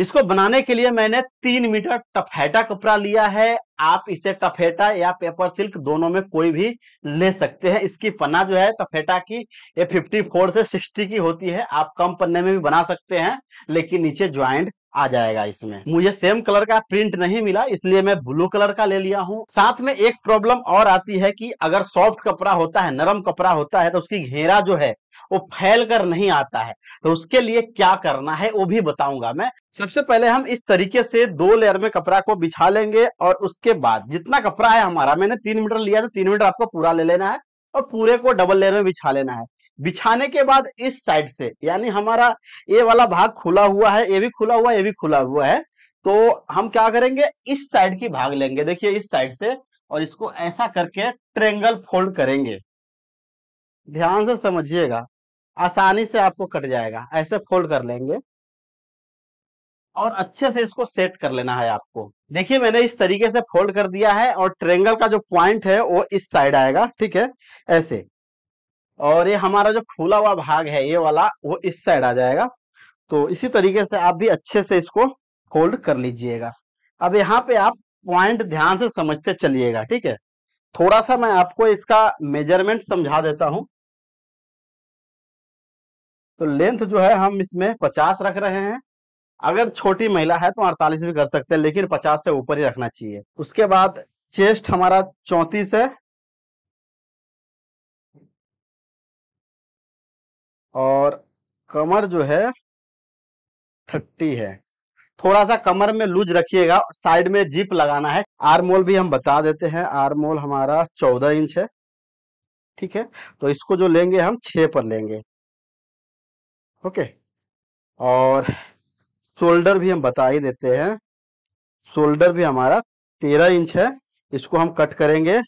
इसको बनाने के लिए मैंने तीन मीटर टफेटा कपड़ा लिया है आप इसे टफेटा या पेपर सिल्क दोनों में कोई भी ले सकते हैं इसकी पन्ना जो है टफेटा की ये 54 से 60 की होती है आप कम पन्ने में भी बना सकते हैं लेकिन नीचे ज्वाइंट आ जाएगा इसमें मुझे सेम कलर का प्रिंट नहीं मिला इसलिए मैं ब्लू कलर का ले लिया हूँ साथ में एक प्रॉब्लम और आती है कि अगर सॉफ्ट कपड़ा होता है नरम कपड़ा होता है तो उसकी घेरा जो है वो फैल कर नहीं आता है तो उसके लिए क्या करना है वो भी बताऊंगा मैं सबसे पहले हम इस तरीके से दो लेयर में कपड़ा को बिछा लेंगे और उसके बाद जितना कपड़ा है हमारा मैंने तीन मीटर लिया तो तीन मीटर आपको पूरा ले लेना है और पूरे को डबल लेयर में बिछा लेना है बिछाने के बाद इस साइड से यानी हमारा ये वाला भाग खुला हुआ है ये भी खुला हुआ है ये भी खुला हुआ है तो हम क्या करेंगे इस साइड की भाग लेंगे देखिए इस साइड से और इसको ऐसा करके ट्रेंगल फोल्ड करेंगे ध्यान से समझिएगा आसानी से आपको कट जाएगा ऐसे फोल्ड कर लेंगे और अच्छे से इसको सेट कर लेना है आपको देखिए मैंने इस तरीके से फोल्ड कर दिया है और ट्रेंगल का जो पॉइंट है वो इस साइड आएगा ठीक है ऐसे और ये हमारा जो खुला हुआ भाग है ये वाला वो इस साइड आ जाएगा तो इसी तरीके से आप भी अच्छे से इसको होल्ड कर लीजिएगा अब यहाँ पे आप पॉइंट ध्यान से समझते चलिएगा ठीक है थोड़ा सा मैं आपको इसका मेजरमेंट समझा देता हूं तो लेंथ जो है हम इसमें 50 रख रहे हैं अगर छोटी महिला है तो 48 भी कर सकते हैं लेकिन 50 से ऊपर ही रखना चाहिए उसके बाद चेस्ट हमारा 34 है और कमर जो है थर्टी है थोड़ा सा कमर में लूज रखिएगा साइड में जीप लगाना है आरमोल भी हम बता देते हैं आरमोल हमारा चौदह इंच है ठीक है तो इसको जो लेंगे हम छ पर लेंगे ओके और शोल्डर भी हम बता ही देते हैं शोल्डर भी हमारा तेरह इंच है इसको हम कट करेंगे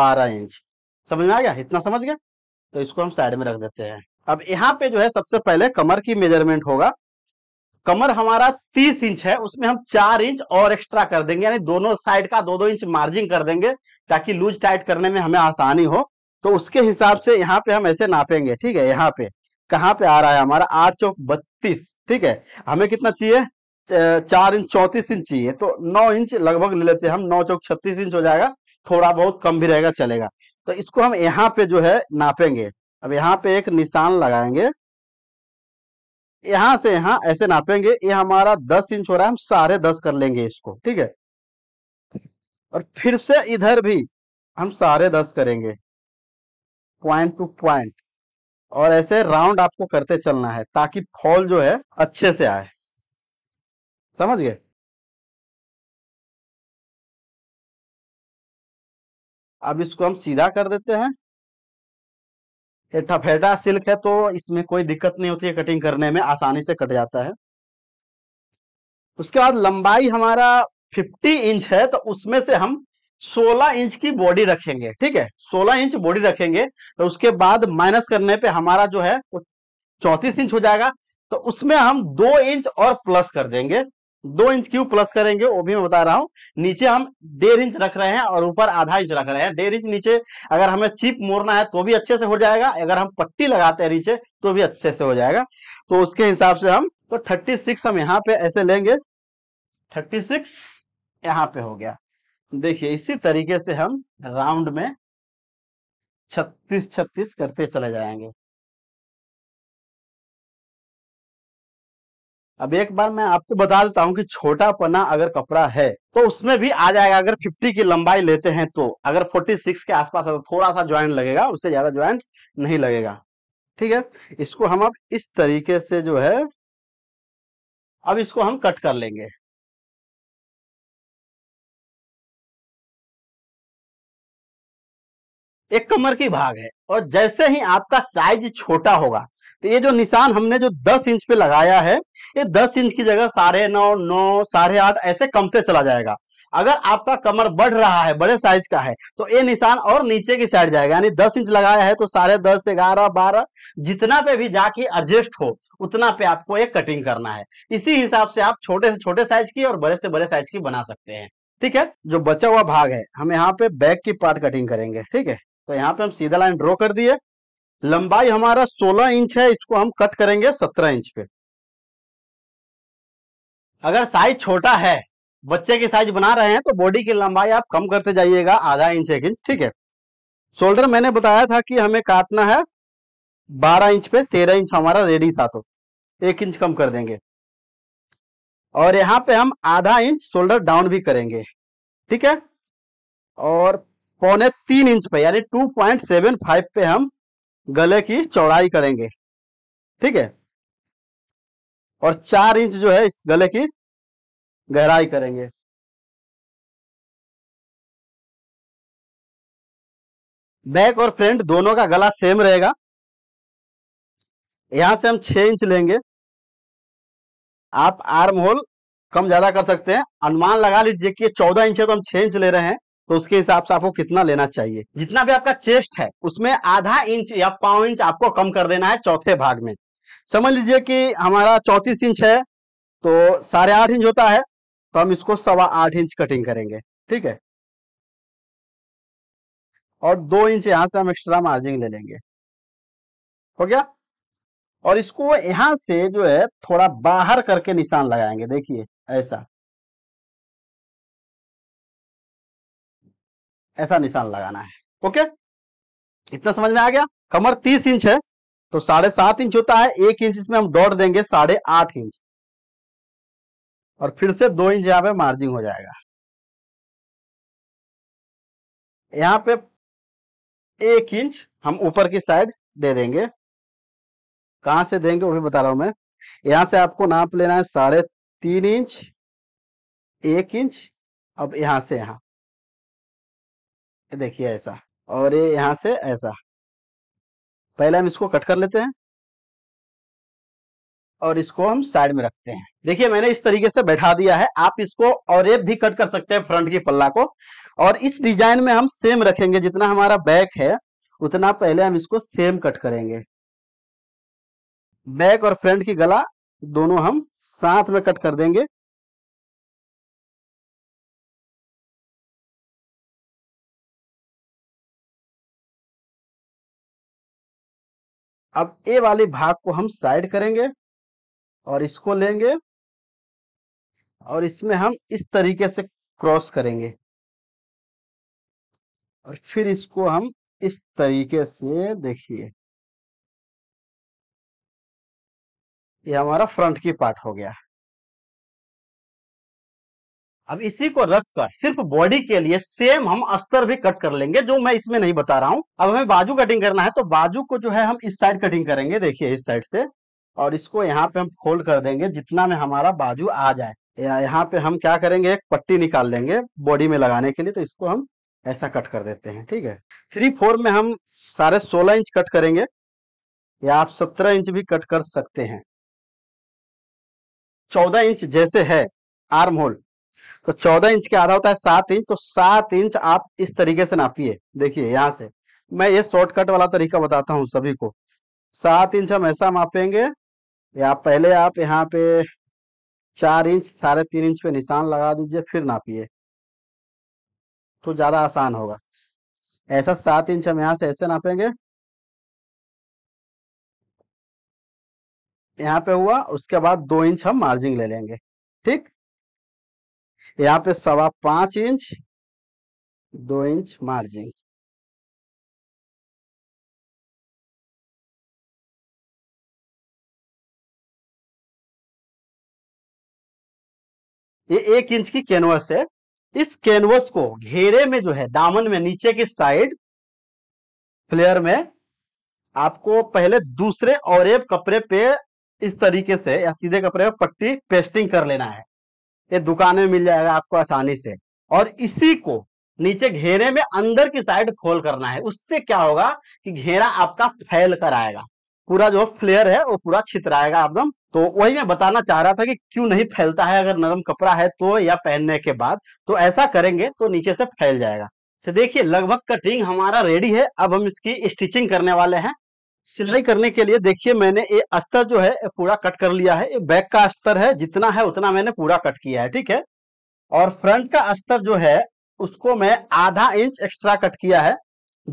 बारह इंच समझ में आ गया इतना समझ गया तो इसको हम साइड में रख देते हैं अब यहाँ पे जो है सबसे पहले कमर की मेजरमेंट होगा कमर हमारा तीस इंच है उसमें हम चार इंच और एक्स्ट्रा कर देंगे यानी दोनों साइड का दो दो इंच मार्जिन कर देंगे ताकि लूज टाइट करने में हमें आसानी हो तो उसके हिसाब से यहाँ पे हम ऐसे नापेंगे ठीक है यहाँ पे कहाँ पे आ रहा है हमारा आठ चौक बत्तीस ठीक है हमें कितना चाहिए चार इंच चौतीस इंच चाहिए तो नौ इंच लगभग ले लेते हैं हम नौ चौक छत्तीस इंच हो जाएगा थोड़ा बहुत कम भी रहेगा चलेगा तो इसको हम यहाँ पे जो है नापेंगे अब यहाँ पे एक निशान लगाएंगे यहां से यहां ऐसे नापेंगे ये हमारा दस इंच हो रहा है हम साढ़े दस कर लेंगे इसको ठीक है और फिर से इधर भी हम साढ़े दस करेंगे पॉइंट टू पॉइंट और ऐसे राउंड आपको करते चलना है ताकि फॉल जो है अच्छे से आए समझ गए अब इसको हम सीधा कर देते हैं एटाफेडा सिल्क है तो इसमें कोई दिक्कत नहीं होती है कटिंग करने में आसानी से कट जाता है उसके बाद लंबाई हमारा 50 इंच है तो उसमें से हम 16 इंच की बॉडी रखेंगे ठीक है 16 इंच बॉडी रखेंगे तो उसके बाद माइनस करने पे हमारा जो है वो चौंतीस इंच हो जाएगा तो उसमें हम दो इंच और प्लस कर देंगे दो इंच क्यू प्लस करेंगे वो भी मैं बता रहा हूँ नीचे हम डेढ़ इंच रख रहे हैं और ऊपर आधा इंच रख रहे हैं डेढ़ इंच नीचे अगर हमें चिप मोड़ना है तो भी अच्छे से हो जाएगा अगर हम पट्टी लगाते हैं नीचे तो भी अच्छे से हो जाएगा तो उसके हिसाब से हम तो थर्टी सिक्स हम यहाँ पे ऐसे लेंगे थर्टी सिक्स यहाँ पे हो गया देखिए इसी तरीके से हम राउंड में छत्तीस छत्तीस करते चले जाएंगे अब एक बार मैं आपको बता देता हूँ कि छोटा पना अगर कपड़ा है तो उसमें भी आ जाएगा अगर 50 की लंबाई लेते हैं तो अगर 46 के आसपास है तो थोड़ा सा ज्वाइंट लगेगा उससे ज्यादा ज्वाइंट नहीं लगेगा ठीक है इसको हम अब इस तरीके से जो है अब इसको हम कट कर लेंगे एक कमर की भाग है और जैसे ही आपका साइज छोटा होगा तो ये जो निशान हमने जो 10 इंच पे लगाया है ये 10 इंच की जगह साढ़े नौ नौ साढ़े आठ ऐसे कमते चला जाएगा अगर आपका कमर बढ़ रहा है बड़े साइज का है तो ये निशान और नीचे की साइड जाएगा यानी दस इंच लगाया है तो साढ़े दस ग्यारह बारह जितना पे भी जाके एडजस्ट हो उतना पे आपको एक कटिंग करना है इसी हिसाब से आप छोटे से छोटे साइज की और बड़े से बड़े साइज की बना सकते हैं ठीक है जो बचा हुआ भाग है हम यहाँ पे बैक की पार्ट कटिंग करेंगे ठीक है तो यहाँ पे हम सीधा लाइन ड्रॉ कर दिए लंबाई हमारा 16 इंच है इसको हम कट करेंगे 17 इंच पे अगर साइज छोटा है बच्चे की साइज बना रहे हैं तो बॉडी की लंबाई आप कम करते जाइएगा आधा इंच एक इंच ठीक है शोल्डर मैंने बताया था कि हमें काटना है 12 इंच पे 13 इंच हमारा रेडी था तो एक इंच कम कर देंगे और यहाँ पे हम आधा इंच शोल्डर डाउन भी करेंगे ठीक है और पौने तीन इंच पे यानी टू पॉइंट सेवन फाइव पे हम गले की चौड़ाई करेंगे ठीक है और चार इंच जो है इस गले की गहराई करेंगे बैक और फ्रंट दोनों का गला सेम रहेगा यहां से हम छह इंच लेंगे आप आर्म होल कम ज्यादा कर सकते हैं अनुमान लगा लीजिए कि चौदह इंच है तो हम छह इंच ले रहे हैं तो उसके हिसाब से आपको कितना लेना चाहिए जितना भी आपका चेस्ट है उसमें आधा इंच या पाव इंच आपको कम कर देना है चौथे भाग में समझ लीजिए कि हमारा चौतीस इंच है तो साढ़े आठ इंच होता है तो हम इसको सवा आठ इंच कटिंग करेंगे ठीक है और दो इंच यहां से हम एक्स्ट्रा मार्जिन ले लेंगे हो गया और इसको यहां से जो है थोड़ा बाहर करके निशान लगाएंगे देखिए ऐसा ऐसा निशान लगाना है ओके इतना समझ में आ गया कमर तीस इंच है तो साढ़े सात इंच होता है एक इंच इसमें हम डॉट देंगे साढ़े आठ इंच और फिर से दो इंच यहां पे मार्जिंग हो जाएगा यहां पे एक इंच हम ऊपर की साइड दे देंगे कहां से देंगे वो भी बता रहा हूं मैं यहां से आपको नाप लेना है साढ़े तीन इंच एक इंच अब यहां से यहां देखिए ऐसा और ये यहां से ऐसा पहले हम इसको कट कर लेते हैं और इसको हम साइड में रखते हैं देखिए मैंने इस तरीके से बैठा दिया है आप इसको और एक भी कट कर सकते हैं फ्रंट की पल्ला को और इस डिजाइन में हम सेम रखेंगे जितना हमारा बैक है उतना पहले हम इसको सेम कट करेंगे बैक और फ्रंट की गला दोनों हम साथ में कट कर देंगे अब ए वाले भाग को हम साइड करेंगे और इसको लेंगे और इसमें हम इस तरीके से क्रॉस करेंगे और फिर इसको हम इस तरीके से देखिए ये हमारा फ्रंट की पार्ट हो गया अब इसी को रखकर सिर्फ बॉडी के लिए सेम हम अस्तर भी कट कर लेंगे जो मैं इसमें नहीं बता रहा हूं अब हमें बाजू कटिंग करना है तो बाजू को जो है हम इस साइड कटिंग करेंगे देखिए इस साइड से और इसको यहाँ पे हम फोल्ड कर देंगे जितना में हमारा बाजू आ जाए या यहाँ पे हम क्या करेंगे एक पट्टी निकाल लेंगे बॉडी में लगाने के लिए तो इसको हम ऐसा कट कर देते हैं ठीक है थ्री फोर में हम सारे सोलह इंच कट करेंगे या आप सत्रह इंच भी कट कर सकते हैं चौदह इंच जैसे है आर्म होल तो चौदह इंच के आधा होता है सात इंच तो सात इंच आप इस तरीके से नापिए देखिए यहाँ से मैं ये शॉर्टकट वाला तरीका बताता हूँ सभी को सात इंच हम ऐसा मापेंगे या पहले आप यहाँ पे चार इंच साढ़े तीन इंच पे निशान लगा दीजिए फिर नापिए तो ज्यादा आसान होगा ऐसा सात इंच हम यहाँ से ऐसे नापेंगे यहाँ पे हुआ उसके बाद दो इंच हम मार्जिन ले लेंगे ठीक यहाँ पे सवा पांच इंच दो इंच मार्जिन ये एक इंच की कैनवस है इस कैनवस को घेरे में जो है दामन में नीचे की साइड फ्लेयर में आपको पहले दूसरे और कपड़े पे इस तरीके से या सीधे कपड़े पे पट्टी पेस्टिंग कर लेना है ये दुकान में मिल जाएगा आपको आसानी से और इसी को नीचे घेरे में अंदर की साइड खोल करना है उससे क्या होगा कि घेरा आपका फैल कर आएगा पूरा जो फ्लेयर है वो पूरा छितराएगा एकदम तो वही मैं बताना चाह रहा था कि क्यों नहीं फैलता है अगर नरम कपड़ा है तो या पहनने के बाद तो ऐसा करेंगे तो नीचे से फैल जाएगा तो देखिए लगभग कटिंग हमारा रेडी है अब हम इसकी स्टिचिंग करने वाले हैं सिलाई करने के लिए देखिए मैंने ये अस्तर जो है पूरा कट कर लिया है ये बैक का अस्तर है जितना है उतना मैंने पूरा कट किया है ठीक है और फ्रंट का अस्तर जो है उसको मैं आधा इंच एक्स्ट्रा कट किया है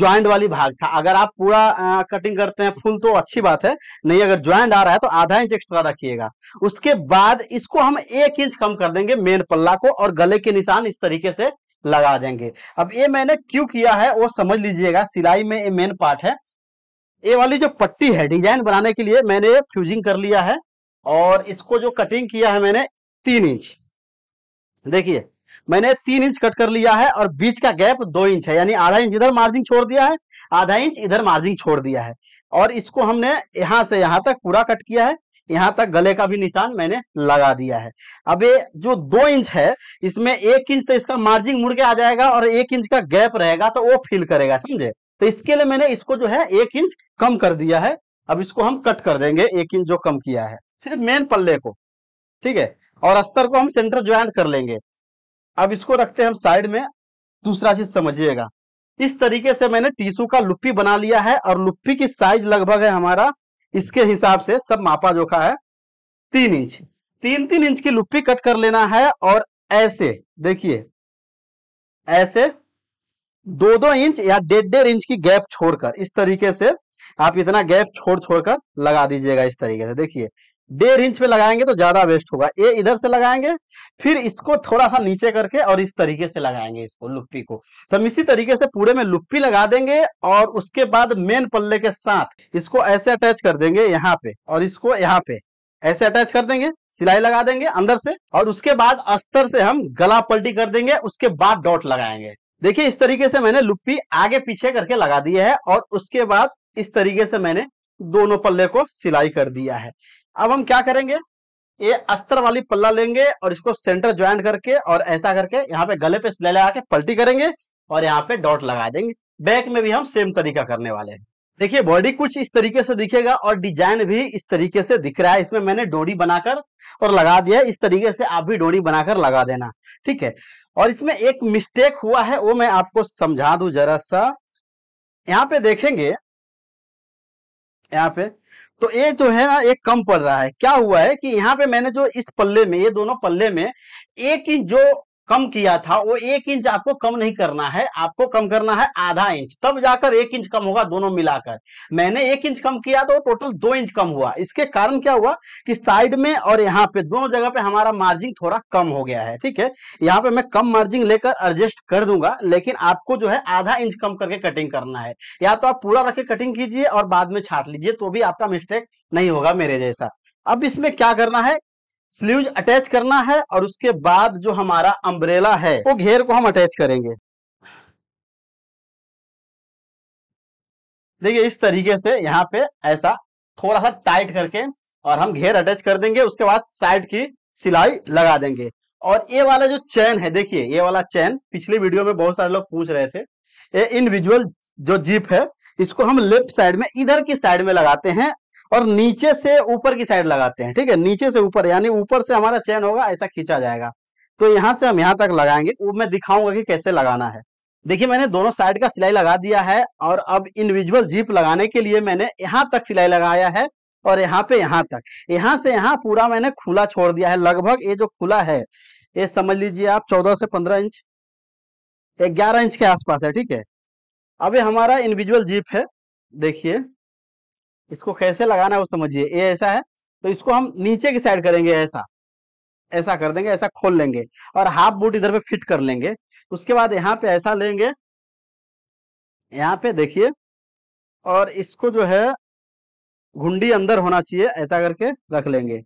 ज्वाइंट वाली भाग था अगर आप पूरा आ, कटिंग करते हैं फुल तो अच्छी बात है नहीं अगर ज्वाइंट आ रहा है तो आधा इंच एक्स्ट्रा रखिएगा उसके बाद इसको हम एक इंच कम कर देंगे मेन पल्ला को और गले के निशान इस तरीके से लगा देंगे अब ये मैंने क्यों किया है वो समझ लीजिएगा सिलाई में ये मेन पार्ट है ये वाली जो पट्टी है डिजाइन बनाने के लिए मैंने फ्यूजिंग कर लिया है और इसको जो कटिंग किया है मैंने तीन इंच देखिए मैंने तीन इंच कट कर लिया है और बीच का गैप दो इंच है यानी आधा इंच इधर मार्जिन छोड़ दिया है आधा इंच इधर मार्जिन छोड़ दिया है और इसको हमने यहां से यहां तक पूरा कट किया है यहां तक गले का भी निशान मैंने लगा दिया है अब ये जो दो इंच है इसमें एक इंच तो इसका मार्जिन मुड़ के आ जाएगा और एक इंच का गैप रहेगा तो वो फिल करेगा समझे तो इसके लिए मैंने इसको जो है एक इंच कम कर दिया है अब इसको हम कट कर देंगे एक इंच जो कम किया है सिर्फ मेन पल्ले को ठीक है और अस्तर को हम सेंटर ज्वाइंट कर लेंगे अब इसको रखते हैं हम साइड में दूसरा चीज समझिएगा इस तरीके से मैंने टीसू का लुप्पी बना लिया है और लुप्पी की साइज लगभग है हमारा इसके हिसाब से सब मापा जोखा है तीन इंच तीन तीन इंच की लुप्पी कट कर लेना है और ऐसे देखिए ऐसे दो दो इंच या डेढ़ डेढ़ इंच की गैप छोड़कर इस तरीके से आप इतना गैप छोड़ छोड़कर लगा दीजिएगा इस तरीके से देखिए डेढ़ इंच पे लगाएंगे तो ज्यादा वेस्ट होगा ये इधर से लगाएंगे फिर इसको थोड़ा सा नीचे करके और इस तरीके से लगाएंगे इसको लुप्पी को तो हम इसी तरीके से पूरे में लुप्पी लगा देंगे और उसके बाद मेन पल्ले के साथ इसको ऐसे अटैच कर देंगे यहाँ पे और इसको यहाँ पे ऐसे अटैच कर देंगे सिलाई लगा देंगे अंदर से और उसके बाद अस्तर से हम गला पलटी कर देंगे उसके बाद डॉट लगाएंगे देखिए इस तरीके से मैंने लुप्पी आगे पीछे करके लगा दिया है और उसके बाद इस तरीके से मैंने दोनों पल्ले को सिलाई कर दिया है अब हम क्या करेंगे ये अस्तर वाली पल्ला लेंगे और इसको सेंटर ज्वाइन करके और ऐसा करके यहाँ पे गले पे सिलाई लगा के पलटी करेंगे और यहाँ पे डॉट लगा देंगे बैक में भी हम सेम तरीका करने वाले हैं देखिए बॉडी कुछ इस तरीके से दिखेगा और डिजाइन भी इस तरीके से दिख रहा है इसमें मैंने डोरी बनाकर और लगा दिया इस तरीके से आप भी डोरी बनाकर लगा देना ठीक है और इसमें एक मिस्टेक हुआ है वो मैं आपको समझा दू जरा सा यहाँ पे देखेंगे यहाँ पे तो ये जो है ना एक कम पड़ रहा है क्या हुआ है कि यहाँ पे मैंने जो इस पल्ले में ये दोनों पल्ले में एक ही जो कम किया था वो एक इंच आपको कम नहीं करना है आपको कम करना है आधा इंच तब जाकर एक इंच कम होगा दोनों मिलाकर मैंने एक इंच कम किया तो टोटल दो इंच कम हुआ इसके कारण क्या हुआ कि साइड में और यहाँ पे दोनों जगह पे हमारा मार्जिन थोड़ा कम हो गया है ठीक है यहाँ पे मैं कम मार्जिन लेकर एडजस्ट कर दूंगा लेकिन आपको जो है आधा इंच कम करके कटिंग करना है या तो आप पूरा रख कटिंग कीजिए और बाद में छाट लीजिए तो भी आपका मिस्टेक नहीं होगा मेरे जैसा अब इसमें क्या करना है स्लीव अटैच करना है और उसके बाद जो हमारा अम्ब्रेला है वो घेर को हम अटैच करेंगे देखिए इस तरीके से यहाँ पे ऐसा थोड़ा सा टाइट करके और हम घेर अटैच कर देंगे उसके बाद साइड की सिलाई लगा देंगे और ये वाला जो चैन है देखिए ये वाला चैन पिछले वीडियो में बहुत सारे लोग पूछ रहे थे ये इनविजुअल जो जीप है इसको हम लेफ्ट साइड में इधर की साइड में लगाते हैं और नीचे से ऊपर की साइड लगाते हैं ठीक है नीचे से ऊपर यानी ऊपर से हमारा चैन होगा ऐसा खींचा जाएगा तो यहाँ से हम यहाँ तक लगाएंगे वो मैं दिखाऊंगा कि कैसे लगाना है देखिए मैंने दोनों साइड का सिलाई लगा दिया है और अब इंडिविजुअल जीप लगाने के लिए मैंने यहाँ तक सिलाई लगाया है और यहाँ पे यहाँ तक यहाँ से यहाँ पूरा मैंने खुला छोड़ दिया है लगभग ये जो खुला है ये समझ लीजिए आप चौदह से पंद्रह इंच ग्यारह इंच के आसपास है ठीक है अब ये हमारा इंडिविजुअल जीप है देखिए इसको कैसे लगाना है वो समझिए ये ऐसा है तो इसको हम नीचे की साइड करेंगे ऐसा ऐसा कर देंगे ऐसा खोल लेंगे और हाफ बूट इधर पे फिट कर लेंगे उसके बाद यहाँ पे ऐसा लेंगे यहाँ पे देखिए और इसको जो है घुंडी अंदर होना चाहिए ऐसा करके रख लेंगे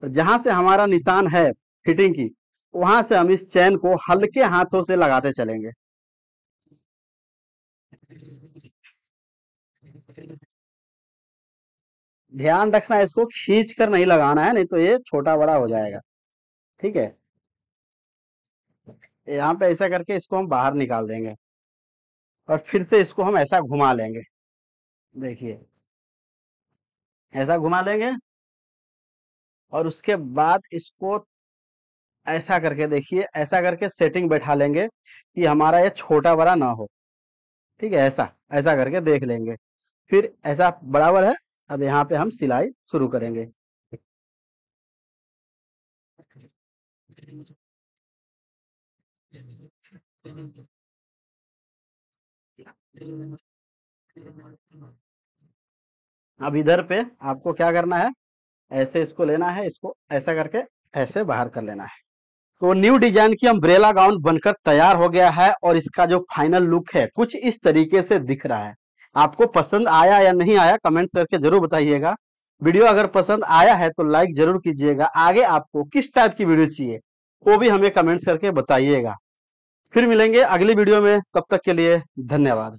तो जहां से हमारा निशान है फिटिंग की वहां से हम इस चैन को हल्के हाथों से लगाते चलेंगे ध्यान रखना इसको खींच कर नहीं लगाना है नहीं तो ये छोटा बड़ा हो जाएगा ठीक है यहाँ पे ऐसा करके इसको हम बाहर निकाल देंगे और फिर से इसको हम ऐसा घुमा लेंगे देखिए ऐसा घुमा लेंगे और उसके बाद इसको ऐसा करके देखिए ऐसा करके सेटिंग बैठा लेंगे कि हमारा ये छोटा बड़ा ना हो ठीक है ऐसा ऐसा करके देख लेंगे फिर ऐसा बराबर है अब यहाँ पे हम सिलाई शुरू करेंगे अब इधर पे आपको क्या करना है ऐसे इसको लेना है इसको ऐसा करके ऐसे बाहर कर लेना है तो न्यू डिजाइन की अम्ब्रेला गाउन बनकर तैयार हो गया है और इसका जो फाइनल लुक है कुछ इस तरीके से दिख रहा है आपको पसंद आया या नहीं आया कमेंट्स करके जरूर बताइएगा वीडियो अगर पसंद आया है तो लाइक जरूर कीजिएगा आगे आपको किस टाइप की वीडियो चाहिए वो भी हमें कमेंट्स करके बताइएगा फिर मिलेंगे अगली वीडियो में तब तक के लिए धन्यवाद